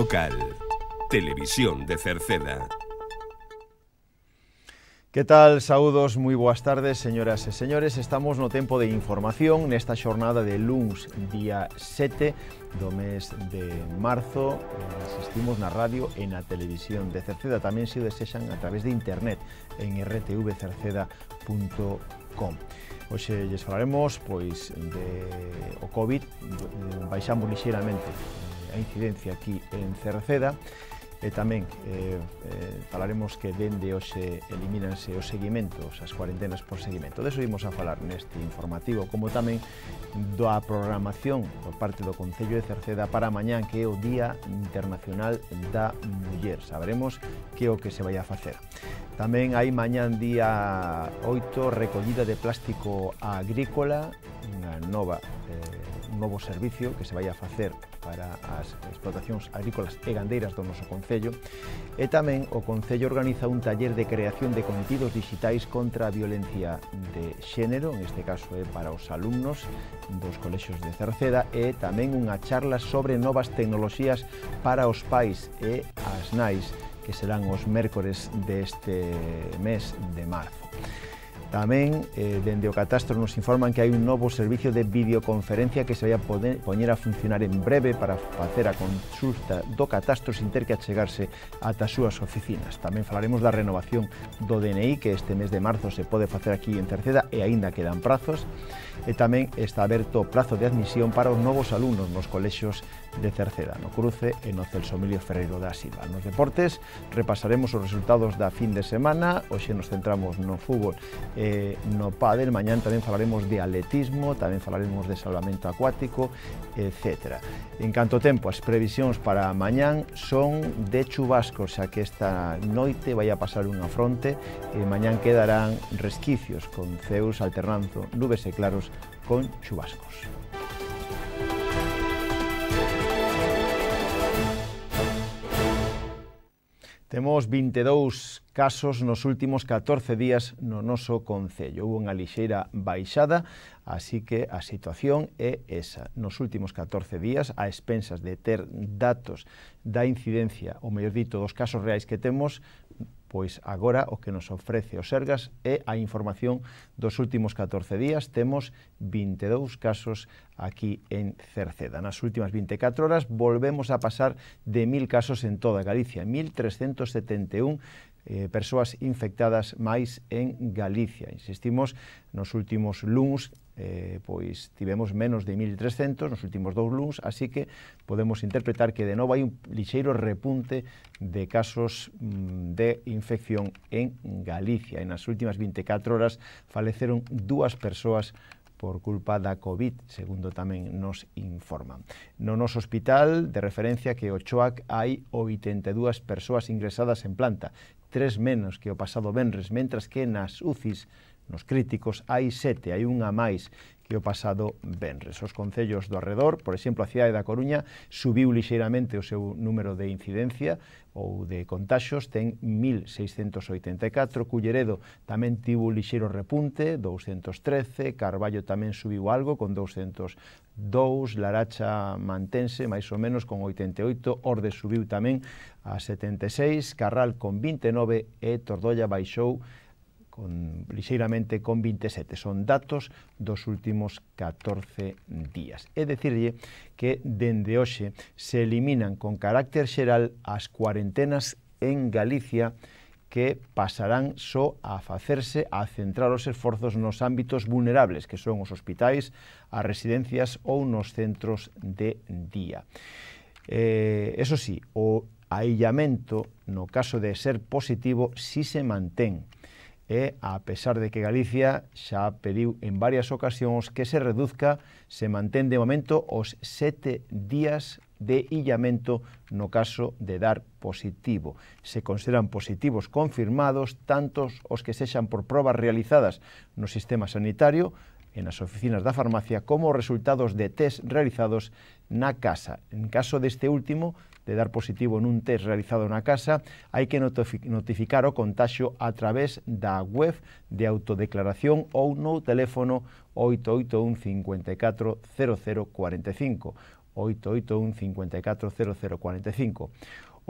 local. Televisión de Cerceda. Que tal? Saúdos, moi boas tardes, señoras e señores. Estamos no tempo de información nesta xornada de luns, día 7 do mes de marzo. Asistimos na radio e na televisión de Cerceda. Tamén se o desexan a través de internet en rtvcerceda.com. Oxe, lles falaremos pois, de o COVID, baixamos lixeramente a incidencia aquí en Cerceda e tamén eh, eh, falaremos que dende hoxe elimínanse os seguimentos, as cuarentenas por seguimento. De imos a falar neste informativo, como tamén da programación por parte do Concello de Cerceda para mañán, que é o Día Internacional da Muller. Saberemos que é o que se vai a facer. Tamén hai mañán día 8 recollida de plástico agrícola, unha nova eh, un novo servicio que se vai a facer para as explotacións agrícolas e gandeiras do noso Concello e tamén o Concello organiza un taller de creación de contidos digitais contra a violencia de xénero, en este caso é para os alumnos dos colexios de Cerceda e tamén unha charla sobre novas tecnoloxías para os pais e as nais que serán os mércores deste mes de marzo. Tamén, eh, dende o catastro nos informan que hai un novo servicio de videoconferencia que se vai a poder, poñer a funcionar en breve para facer a consulta do catastro sin ter que achegarse ata as súas oficinas. Tamén falaremos da renovación do DNI que este mes de marzo se pode facer aquí en Terceda e aínda quedan prazos. E tamén está aberto o prazo de admisión para os novos alumnos nos colexios de Cerceda, no Cruce en o Celso Emilio Ferreiro da Silva. Nos deportes repasaremos os resultados da fin de semana, hoxe nos centramos no fútbol e no pádel, mañán tamén falaremos de atletismo, tamén falaremos de salvamento acuático, etc. En canto tempo, as previsións para mañán son de chubascos, xa que esta noite vai a pasar unha fronte e mañán quedarán resquicios con ceus alternando nubes e claros con chubascos. Temos 22 casos nos últimos 14 días no noso Concello. Houve unha lixeira baixada, así que a situación é esa. Nos últimos 14 días, a expensas de ter datos da incidencia, ou mellor dito, dos casos reais que temos, Pois agora o que nos ofrece o Sergas é a información dos últimos 14 días. Temos 22 casos aquí en Cerceda. Nas últimas 24 horas volvemos a pasar de 1.000 casos en toda Galicia. 1.371 eh, persoas infectadas máis en Galicia. Insistimos, nos últimos luns eh, pois tivemos menos de 1.300 nos últimos dous luns, así que podemos interpretar que de novo hai un lixeiro repunte de casos mm, de infección en Galicia. En as últimas 24 horas faleceron dúas persoas por culpa da COVID, segundo tamén nos informan. No noso hospital, de referencia que o Choac, hai 82 persoas ingresadas en planta, tres menos que o pasado Benres, mentras que nas UCIs Nos críticos hai sete, hai unha máis que o pasado Benres. Os concellos do arredor, por exemplo, a cidade da Coruña subiu lixeiramente o seu número de incidencia ou de contaxos, ten 1.684, Culleredo tamén tivo un lixeiro repunte, 213, Carballo tamén subiu algo con 202, Laracha mantense máis ou menos con 88, Orde subiu tamén a 76, Carral con 29 e Tordolla baixou con, lixeiramente con 27. Son datos dos últimos 14 días. É dicirlle que dende hoxe se eliminan con carácter xeral as cuarentenas en Galicia que pasarán só a facerse a centrar os esforzos nos ámbitos vulnerables, que son os hospitais, as residencias ou nos centros de día. Eh, eso sí, o aillamento, no caso de ser positivo, si se mantén e, a pesar de que Galicia xa pediu en varias ocasións que se reduzca, se mantén de momento os sete días de illamento no caso de dar positivo. Se consideran positivos confirmados tantos os que sexan por probas realizadas no sistema sanitario e nas oficinas da farmacia como os resultados de test realizados na casa. En caso deste último, de dar positivo nun test realizado na casa, hai que notificar o contagio a través da web de autodeclaración ou no teléfono 881 54 0045 881 54 0045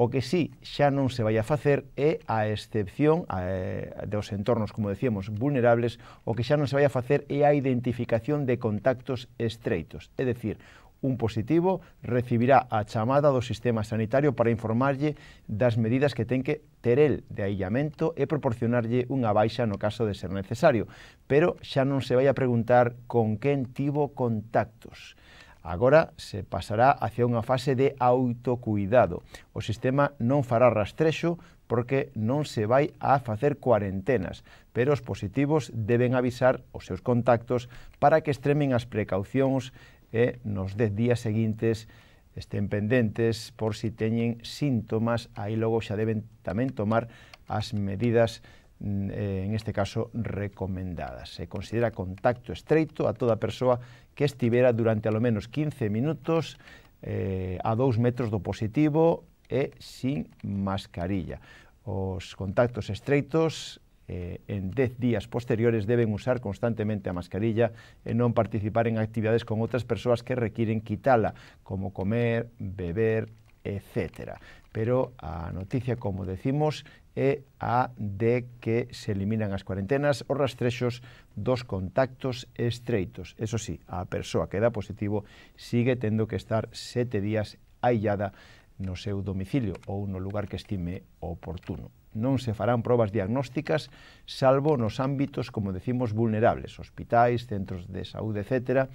O que sí xa non se vai a facer é a excepción a, eh, dos entornos, como decíamos, vulnerables, o que xa non se vai a facer é a identificación de contactos estreitos, é dicir, un positivo recibirá a chamada do sistema sanitario para informarlle das medidas que ten que ter el de aillamento e proporcionarlle unha baixa no caso de ser necesario, pero xa non se vai a preguntar con quen tivo contactos. Agora se pasará hacia unha fase de autocuidado. O sistema non fará rastrexo porque non se vai a facer cuarentenas, pero os positivos deben avisar os seus contactos para que extremen as precaucións e nos 10 días seguintes estén pendentes por si teñen síntomas, aí logo xa deben tamén tomar as medidas mm, eh, en este caso recomendadas. Se considera contacto estreito a toda persoa que estivera durante alo menos 15 minutos eh, a 2 metros do positivo e sin mascarilla. Os contactos estreitos eh, en 10 días posteriores deben usar constantemente a mascarilla e non participar en actividades con outras persoas que requiren quitala, como comer, beber, etc. Pero a noticia, como decimos, é a de que se eliminan as cuarentenas os rastrexos dos contactos estreitos. Eso sí, a persoa que dá positivo sigue tendo que estar sete días aillada no seu domicilio ou no lugar que estime oportuno non se farán probas diagnósticas salvo nos ámbitos, como decimos, vulnerables, hospitais, centros de saúde, etc.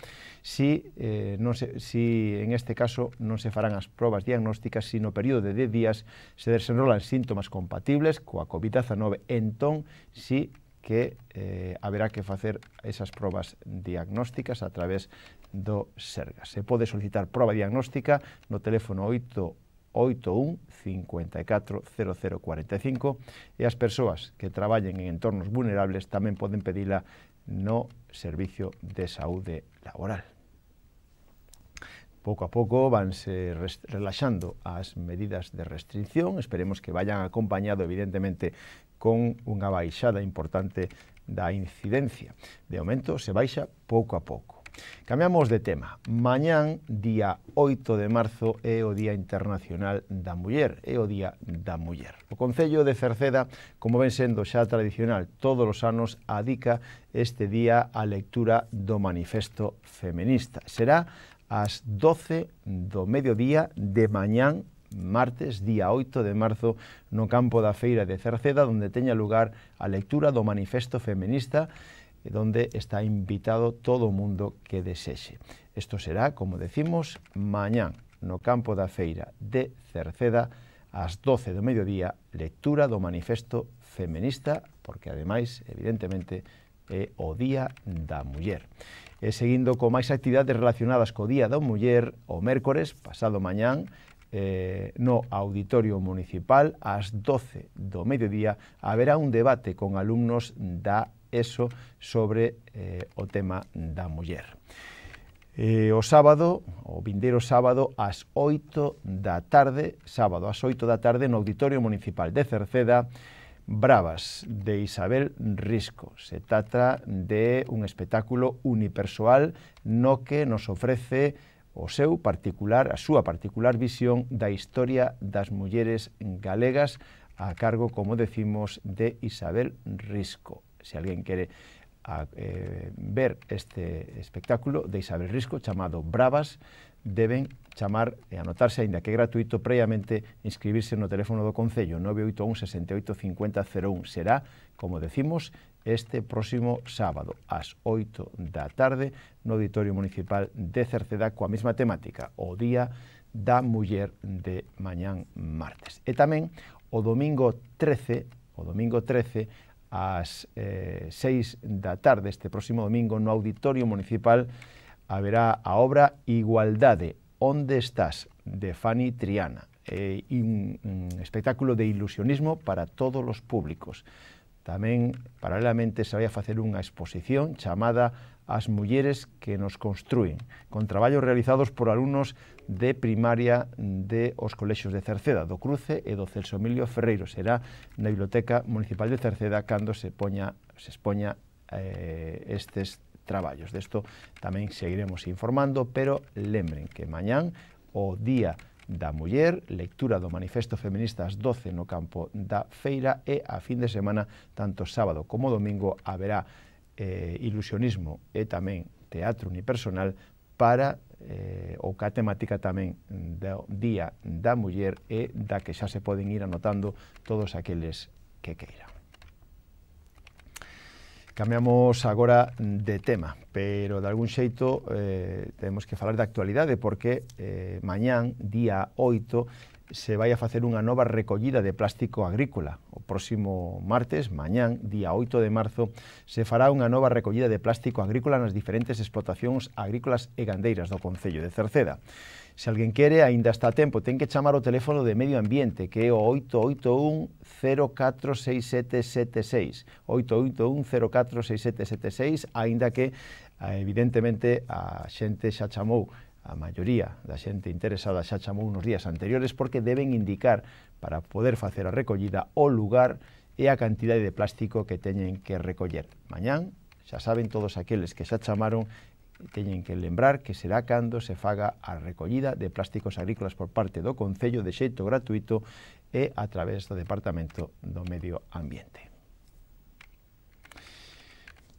Si, eh, non se, si en este caso non se farán as probas diagnósticas, si no período de 10 días se desenrolan síntomas compatibles coa COVID-19, entón si que eh, haberá que facer esas probas diagnósticas a través do SERGA. Se pode solicitar proba diagnóstica no teléfono 8 81 540045 e as persoas que traballen en entornos vulnerables tamén poden pedila no Servicio de Saúde Laboral. Pouco a pouco vanse relaxando as medidas de restricción, esperemos que vayan acompañado evidentemente con unha baixada importante da incidencia. De momento se baixa pouco a pouco. Cambiamos de tema. Mañán, día 8 de marzo, é o Día Internacional da Muller, é o Día da Muller. O Concello de Cerceda, como ven sendo xa tradicional todos os anos, adica este día a lectura do Manifesto Feminista. Será ás 12 do mediodía de mañán martes, día 8 de marzo, no campo da Feira de Cerceda, onde teña lugar a lectura do Manifesto Feminista donde está invitado todo o mundo que desexe. Isto será, como decimos, mañán no campo da feira de Cerceda ás 12 do mediodía, lectura do manifesto feminista, porque ademais, evidentemente, é o Día da Muller. E seguindo con máis actividades relacionadas co Día da Muller, o mércores, pasado mañán, eh, no Auditorio Municipal, ás 12 do mediodía, haberá un debate con alumnos da eso sobre eh, o tema da muller. Eh, o sábado, o vindeiro sábado, ás 8 da tarde, sábado ás 8 da tarde, no Auditorio Municipal de Cerceda, Bravas, de Isabel Risco. Se trata de un espectáculo unipersoal no que nos ofrece o seu particular, a súa particular visión da historia das mulleres galegas a cargo, como decimos, de Isabel Risco se alguén quere a, eh, ver este espectáculo de Isabel Risco chamado Bravas, deben chamar e anotarse, aínda que é gratuito, previamente inscribirse no teléfono do Concello 981-685001. Será, como decimos, este próximo sábado, ás 8 da tarde, no Auditorio Municipal de Cerceda, coa mesma temática, o Día da Muller de mañán martes. E tamén o domingo 13, o domingo 13, ás eh, seis da tarde este próximo domingo no Auditorio Municipal haberá a obra Igualdade, onde estás, de Fanny Triana. Eh, un, un espectáculo de ilusionismo para todos os públicos. Tamén, paralelamente, se vai a facer unha exposición chamada as mulleres que nos construen, con traballos realizados por alumnos de primaria de os colexios de Cerceda, do Cruce e do Celso Emilio Ferreiro. Será na Biblioteca Municipal de Cerceda cando se poña, se expoña eh, estes traballos. Desto tamén seguiremos informando, pero lembren que mañán o día da muller, lectura do Manifesto Feminista ás 12 no campo da Feira e a fin de semana, tanto sábado como domingo, haberá eh, ilusionismo e tamén teatro unipersonal para eh, ou ca temática tamén do Día da Muller e da que xa se poden ir anotando todos aqueles que queiran. Cambiamos agora de tema, pero de algún xeito eh, temos que falar de actualidade porque eh, mañán, día 8, se vai a facer unha nova recollida de plástico agrícola. O próximo martes, mañán, día 8 de marzo, se fará unha nova recollida de plástico agrícola nas diferentes explotacións agrícolas e gandeiras do Concello de Cerceda. Se alguén quere, aínda está a tempo, ten que chamar o teléfono de Medio Ambiente, que é o 881-046776. 881-046776, aínda que, eh, evidentemente, a xente xa chamou a maioría da xente interesada xa chamou nos días anteriores porque deben indicar para poder facer a recollida o lugar e a cantidade de plástico que teñen que recoller. Mañán, xa saben todos aqueles que xa chamaron teñen que lembrar que será cando se faga a recollida de plásticos agrícolas por parte do Concello de xeito gratuito e a través do Departamento do Medio Ambiente.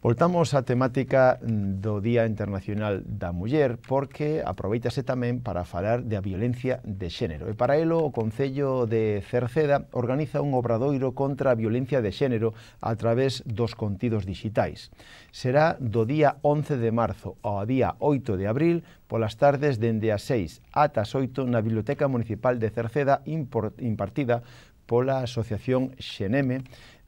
Voltamos á temática mm, do Día Internacional da Muller porque aproveitase tamén para falar da violencia de xénero. E para elo o Concello de Cerceda organiza un obradoiro contra a violencia de xénero a través dos contidos digitais. Será do día 11 de marzo ao día 8 de abril polas tardes dende as 6 ata as 8 na Biblioteca Municipal de Cerceda impartida pola Asociación Xeneme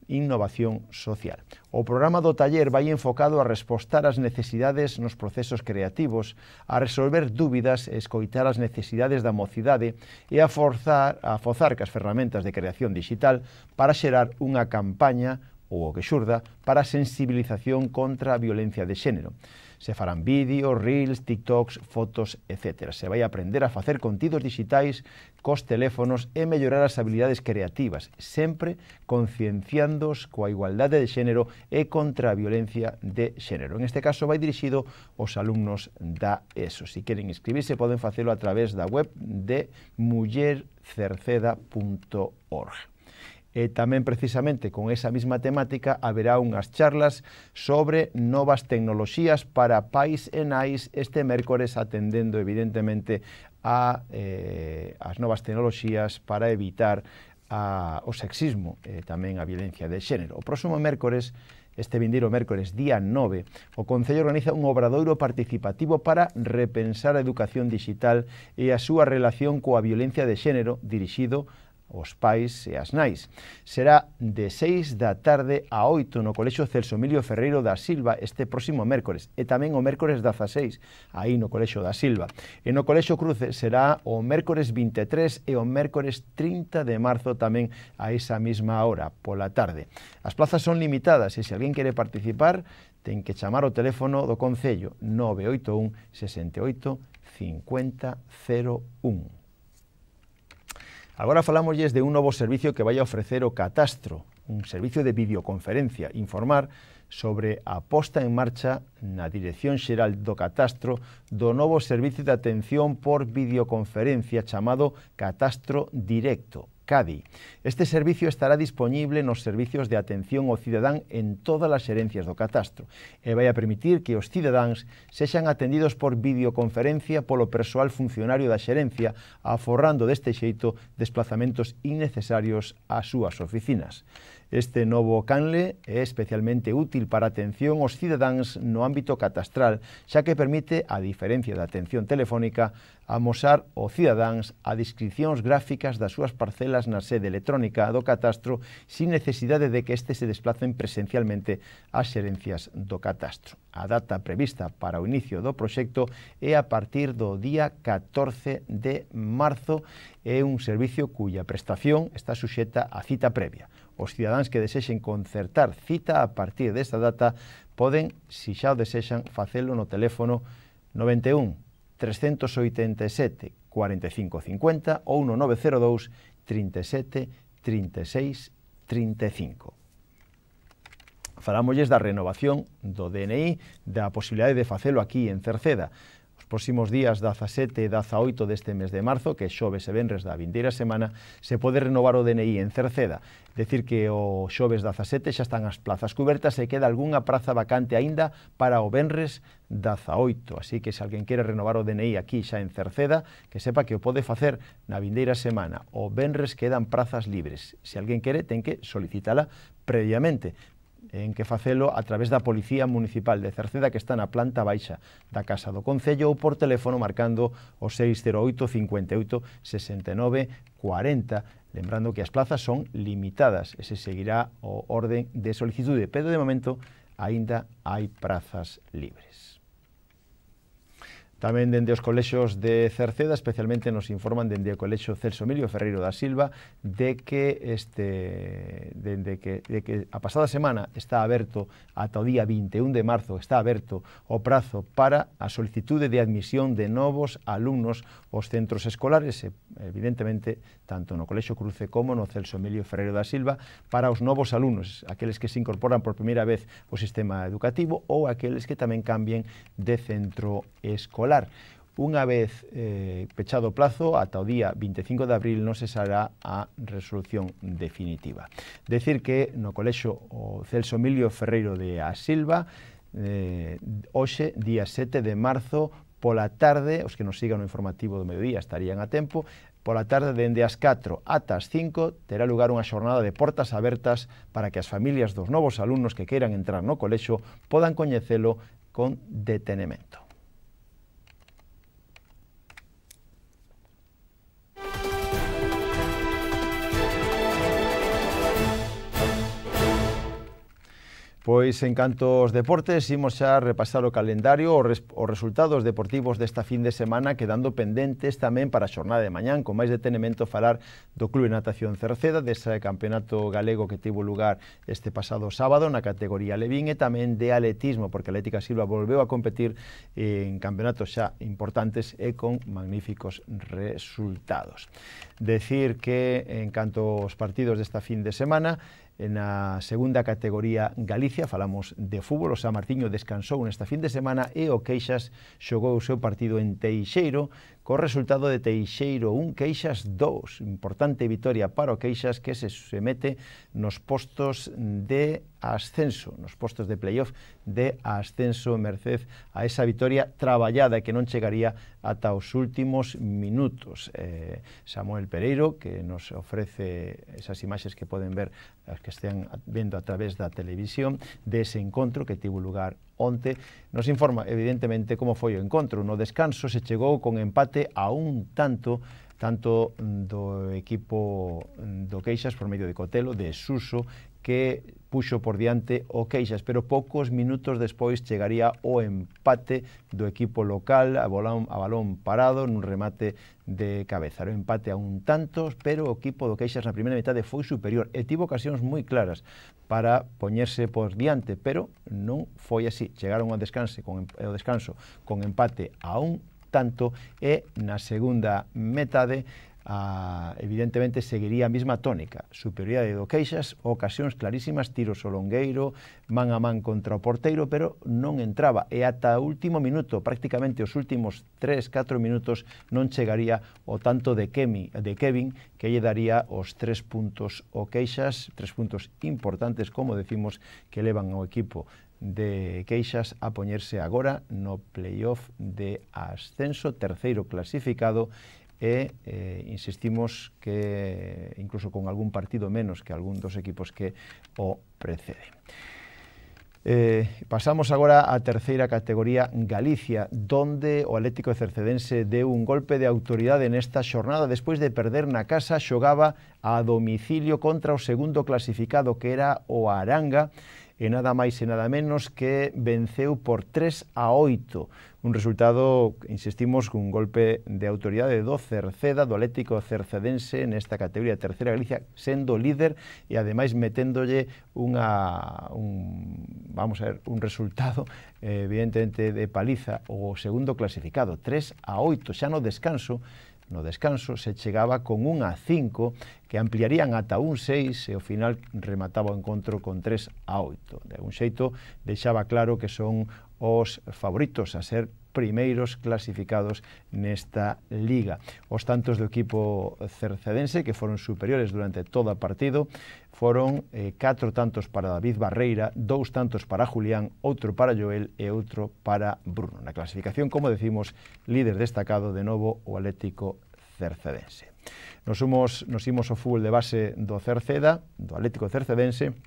Innovación Social. O programa do taller vai enfocado a respostar as necesidades nos procesos creativos, a resolver dúbidas e escoitar as necesidades da mocidade e a forzar a fozar cas ferramentas de creación digital para xerar unha campaña ou o que xurda para a sensibilización contra a violencia de xénero. Se farán vídeos, reels, TikToks, fotos, etc. Se vai aprender a facer contidos digitais cos teléfonos e mellorar as habilidades creativas, sempre concienciándoos coa igualdade de xénero e contra a violencia de xénero. En este caso vai dirixido aos alumnos da ESO. Se si queren inscribirse poden facelo a través da web de mullercerceda.org e tamén precisamente con esa mesma temática haberá unhas charlas sobre novas tecnoloxías para pais e nais este mércores atendendo evidentemente a, eh, as novas tecnoloxías para evitar a, o sexismo e tamén a violencia de xénero. O próximo mércores este vindeiro mércores día 9, o Concello organiza un obradoiro participativo para repensar a educación digital e a súa relación coa violencia de xénero dirixido os pais e as nais. Será de 6 da tarde a 8 no Colexo Celso Emilio Ferreiro da Silva este próximo mércores e tamén o mércores 16 aí no Colexo da Silva. E no Colexo Cruce será o mércores 23 e o mércores 30 de marzo tamén a esa mesma hora pola tarde. As plazas son limitadas e se alguén quere participar ten que chamar o teléfono do Concello 981 68 5001. Ahora hablamos de un nuevo servicio que vaya a ofrecer o Catastro, un servicio de videoconferencia, informar sobre a posta en marcha na Dirección Xeral do Catastro do novo servicio de atención por videoconferencia chamado Catastro Directo, CADI. Este servicio estará disponible nos servicios de atención ao cidadán en todas as xerencias do catastro e vai a permitir que os cidadáns sexan atendidos por videoconferencia polo persoal funcionario da xerencia aforrando deste xeito desplazamentos innecesarios ás súas oficinas. Este novo canle é especialmente útil para a atención aos cidadáns no ámbito catastral, xa que permite, a diferencia da atención telefónica, amosar aos cidadáns a descripcións gráficas das súas parcelas na sede electrónica do catastro sin necesidade de que este se desplacen presencialmente ás xerencias do catastro. A data prevista para o inicio do proxecto é a partir do día 14 de marzo. É un servicio cuya prestación está suxeta a cita previa. Os cidadáns que desexen concertar cita a partir desta data poden, se xa o desexan, facelo no teléfono 91 387 4550 ou no 902 37 36 35. Falámoslles da renovación do DNI, da posibilidade de facelo aquí en Cerceda próximos días 17 e 18 deste mes de marzo, que xoves e venres da vindeira semana, se pode renovar o DNI en Cerceda. Decir que o xoves 17 xa están as plazas cobertas e queda algunha praza vacante aínda para o venres 18. Así que se alguén quere renovar o DNI aquí xa en Cerceda, que sepa que o pode facer na vindeira semana. O venres quedan prazas libres. Se alguén quere, ten que solicitala previamente en que facelo a través da Policía Municipal de Cerceda que está na planta baixa da Casa do Concello ou por teléfono marcando o 608 58 69 40 Lembrando que as plazas son limitadas e se seguirá o orden de solicitude, pero de momento aínda hai prazas libres. Tamén dende os colexos de Cerceda, especialmente nos informan dende o colexo Celso Emilio Ferreiro da Silva de que este dende que de que a pasada semana está aberto ata o día 21 de marzo está aberto o prazo para a solicitude de admisión de novos alumnos aos centros escolares, evidentemente tanto no colexo Cruce como no Celso Emilio Ferreiro da Silva para os novos alumnos, aqueles que se incorporan por primeira vez ao sistema educativo ou aqueles que tamén cambien de centro escolar volar. Unha vez eh, pechado o plazo, ata o día 25 de abril non se sará a resolución definitiva. Decir que no colexo o Celso Emilio Ferreiro de A Silva, eh, hoxe, día 7 de marzo, pola tarde, os que nos sigan o informativo do mediodía estarían a tempo, pola tarde dende as 4 ata as 5 terá lugar unha xornada de portas abertas para que as familias dos novos alumnos que queiran entrar no colexo podan coñecelo con detenemento. Pois en canto aos deportes, imos xa repasar o calendario os, res, os resultados deportivos desta fin de semana quedando pendentes tamén para a xornada de mañán, con máis detenemento falar do Clube Natación Cerceda, desa campeonato galego que tivo lugar este pasado sábado na categoría Levín e tamén de atletismo, porque a Atlética Silva volveu a competir en campeonatos xa importantes e con magníficos resultados. Decir que en canto aos partidos desta fin de semana, na segunda categoría Galicia, falamos de fútbol, o San Martiño descansou nesta fin de semana e o Queixas xogou o seu partido en Teixeiro, Co resultado de Teixeiro 1, Queixas 2. Importante vitoria para o Queixas que se, mete nos postos de ascenso, nos postos de playoff de ascenso merced a esa vitoria traballada que non chegaría ata os últimos minutos. Eh, Samuel Pereiro, que nos ofrece esas imaxes que poden ver as que estean vendo a través da televisión, dese encontro que tivo lugar onte nos informa evidentemente como foi o encontro. No descanso se chegou con empate a un tanto tanto mm, do equipo mm, do Queixas por medio de Cotelo, de Suso que puxo por diante o Queixas, pero poucos minutos despois chegaría o empate do equipo local a balón, a balón parado nun remate de cabeza. O empate a un tanto, pero o equipo do Queixas na primeira metade foi superior e tivo ocasións moi claras para poñerse por diante, pero non foi así. Chegaron ao descanso con ao descanso con empate a un tanto e na segunda metade a, ah, evidentemente seguiría a mesma tónica, superioridade do Queixas, ocasións clarísimas, tiro solongueiro, man a man contra o porteiro, pero non entraba e ata o último minuto, prácticamente os últimos 3, 4 minutos non chegaría o tanto de Kemi, de Kevin que lle daría os tres puntos o Queixas, tres puntos importantes, como decimos, que elevan ao equipo de Queixas a poñerse agora no playoff de ascenso terceiro clasificado e eh, insistimos que incluso con algún partido menos que algún dos equipos que o preceden. Eh, pasamos agora á terceira categoría Galicia, donde o Atlético Cercedense deu un golpe de autoridade nesta xornada despois de perder na casa xogaba a domicilio contra o segundo clasificado que era o Aranga e nada máis e nada menos que venceu por 3 a 8. Un resultado, insistimos, cun golpe de autoridade do Cerceda, do Atlético Cercedense nesta categoría de Terceira Galicia, sendo líder e ademais meténdolle unha, un, vamos a ver, un resultado eh, evidentemente de paliza o segundo clasificado, 3 a 8, xa no descanso, no descanso se chegaba con un a 5 que ampliarían ata un 6 e ao final remataba o encontro con 3 a 8. De algún xeito deixaba claro que son os favoritos a ser primeiros clasificados nesta liga. Os tantos do equipo cercedense, que foron superiores durante todo o partido, foron eh, catro tantos para David Barreira, dous tantos para Julián, outro para Joel e outro para Bruno. Na clasificación, como decimos, líder destacado de novo o Atlético Cercedense. Nos, humos, nos imos o fútbol de base do Cerceda, do Atlético Cercedense,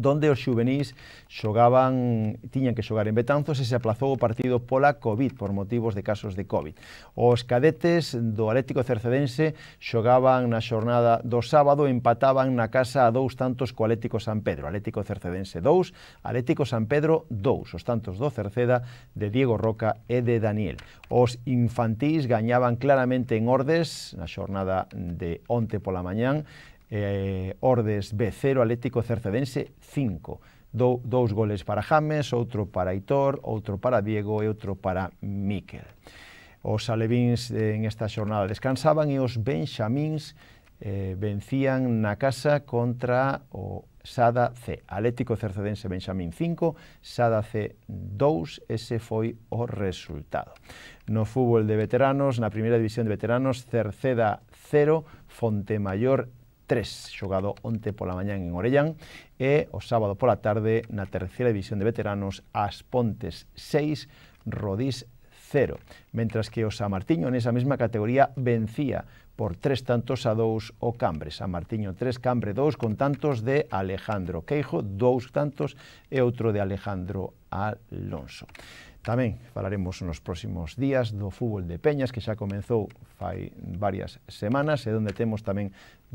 donde os xuvenís xogaban, tiñan que xogar en Betanzos e se aplazou o partido pola COVID, por motivos de casos de COVID. Os cadetes do Atlético Cercedense xogaban na xornada do sábado, empataban na casa a dous tantos co Atlético San Pedro. Atlético Cercedense 2, Atlético San Pedro 2, os tantos do Cerceda de Diego Roca e de Daniel. Os infantís gañaban claramente en Ordes na xornada de onte pola mañán, eh, Ordes B0, Atlético Cercedense 5. Do, dous goles para James, outro para Aitor, outro para Diego e outro para Miquel. Os alevins eh, en esta xornada descansaban e os benxamíns eh, vencían na casa contra o Sada C. Atlético Cercedense Benxamín 5, Sada C 2, ese foi o resultado. No fútbol de veteranos, na primeira división de veteranos, Cerceda 0, Fontemayor 3, xogado onte pola mañán en Orellán, e o sábado pola tarde na terceira división de veteranos As Pontes 6, Rodís 0, mentras que o San Martiño nesa mesma categoría vencía por tres tantos a dous o Cambre. San Martiño 3, Cambre 2, con tantos de Alejandro Queijo, dous tantos e outro de Alejandro Alonso. Tamén falaremos nos próximos días do fútbol de Peñas, que xa comenzou fai varias semanas, e onde temos tamén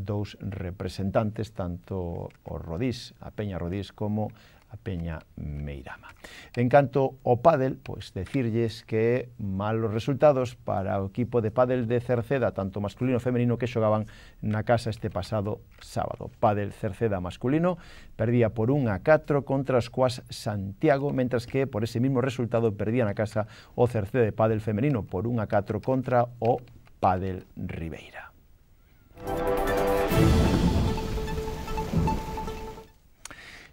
dous representantes, tanto o Rodís, a Peña Rodís, como a Peña Meirama. En canto ao pádel, pois decirlles que malos resultados para o equipo de pádel de Cerceda, tanto masculino e femenino que xogaban na casa este pasado sábado. Pádel Cerceda masculino perdía por 1 a 4 contra os Cuas Santiago, mentras que por ese mismo resultado perdía na casa o Cerceda de pádel femenino por 1 a 4 contra o Padel Ribeira.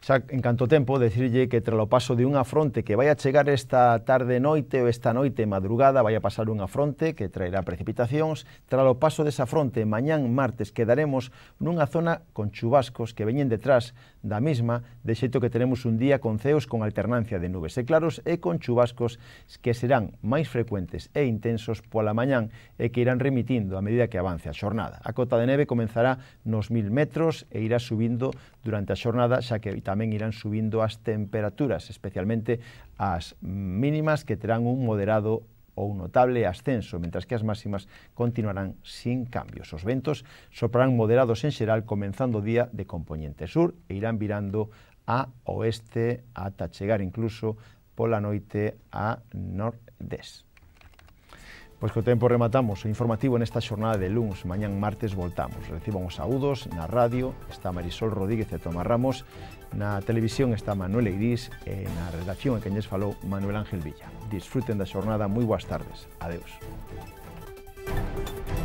xa en canto tempo decirlle que tras o paso de unha fronte que vai a chegar esta tarde noite ou esta noite madrugada vai a pasar unha fronte que traerá precipitacións tras o paso desa fronte mañán martes quedaremos nunha zona con chubascos que veñen detrás da mesma de xeito que teremos un día con ceos con alternancia de nubes e claros e con chubascos que serán máis frecuentes e intensos pola mañán e que irán remitindo a medida que avance a xornada. A cota de neve comenzará nos 1000 metros e irá subindo durante a xornada xa que evitará tamén irán subindo as temperaturas, especialmente as mínimas que terán un moderado ou notable ascenso, mentras que as máximas continuarán sin cambios. Os ventos soprarán moderados en xeral comenzando o día de compoñente sur e irán virando a oeste ata chegar incluso pola noite a nordés. Pois co tempo rematamos o informativo nesta xornada de luns. mañan martes voltamos. Reciban os saúdos na radio. Está Marisol Rodríguez e Tomás Ramos Na televisión está Manuel Eirís e na redacción a quen falou Manuel Ángel Villa. Disfruten da xornada, moi boas tardes. Adeus.